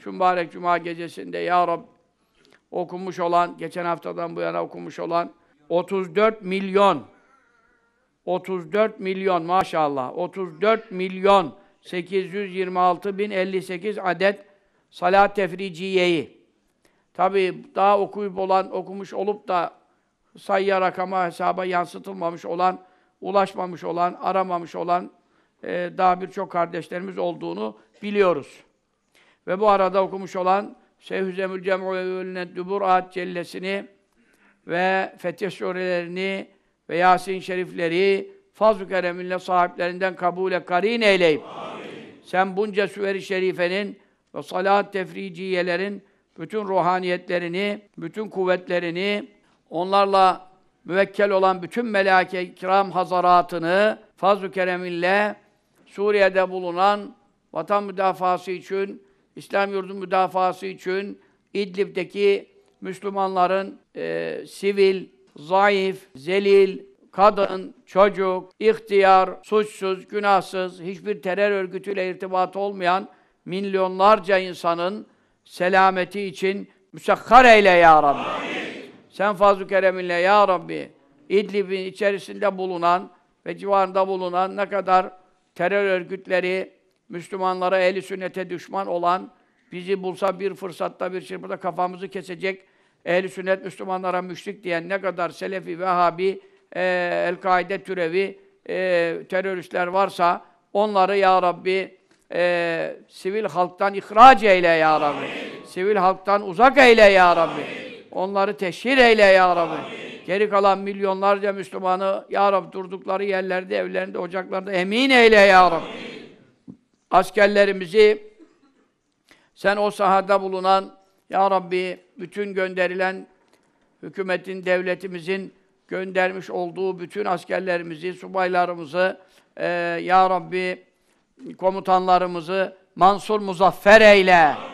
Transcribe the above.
şu mübarek cuma gecesinde ya Rab okumuş olan, geçen haftadan bu yana okumuş olan 34 milyon 34 milyon maşallah 34 milyon 826 bin 58 adet salat tefriciyeyi tabi daha okuyup olan okumuş olup da sayıya rakama hesaba yansıtılmamış olan ulaşmamış olan aramamış olan e, daha birçok kardeşlerimiz olduğunu biliyoruz. Ve bu arada okumuş olan Şeyhüzemül Cem'u ve Dubur Cellesini ve Fetih Surelerini ve Yasin Şerifleri fazl-ı kereminle sahiplerinden kabule karin eyleyip Amin. sen bunca süveri şerifenin ve salat tefriciyelerin bütün ruhaniyetlerini, bütün kuvvetlerini, onlarla müvekkel olan bütün melake kiram hazaratını fazl-ı kereminle Suriye'de bulunan vatan müdafası için İslam yurdu müdafası için İdlib'deki Müslümanların e, sivil, zayıf, zelil, kadın, çocuk, ihtiyar, suçsuz, günahsız, hiçbir terör örgütüyle irtibatı olmayan milyonlarca insanın selameti için müsekhar eyle ya Rabbi. Amin. Sen fazl-ı kereminle ya Rabbi. İdlib'in içerisinde bulunan ve civarında bulunan ne kadar terör örgütleri, Müslümanlara, ehli sünnete düşman olan, bizi bulsa bir fırsatta bir çırpıda kafamızı kesecek, ehli sünnet Müslümanlara müşrik diyen ne kadar Selefi, Vehhabi, e, El-Kaide türevi e, teröristler varsa onları Ya Rabbi e, sivil halktan ihraç eyle Ya Rabbi. Sivil halktan uzak eyle Ya Rabbi. Onları teşhir eyle Ya Rabbi. Geri kalan milyonlarca Müslümanı Ya Rabbi durdukları yerlerde, evlerinde, ocaklarda emin eyle Ya Rabbi. Amin askerlerimizi sen o sahada bulunan ya Rabbi bütün gönderilen hükümetin, devletimizin göndermiş olduğu bütün askerlerimizi, subaylarımızı, e, Ya Rabbi komutanlarımızı mansur muzaffer eyle.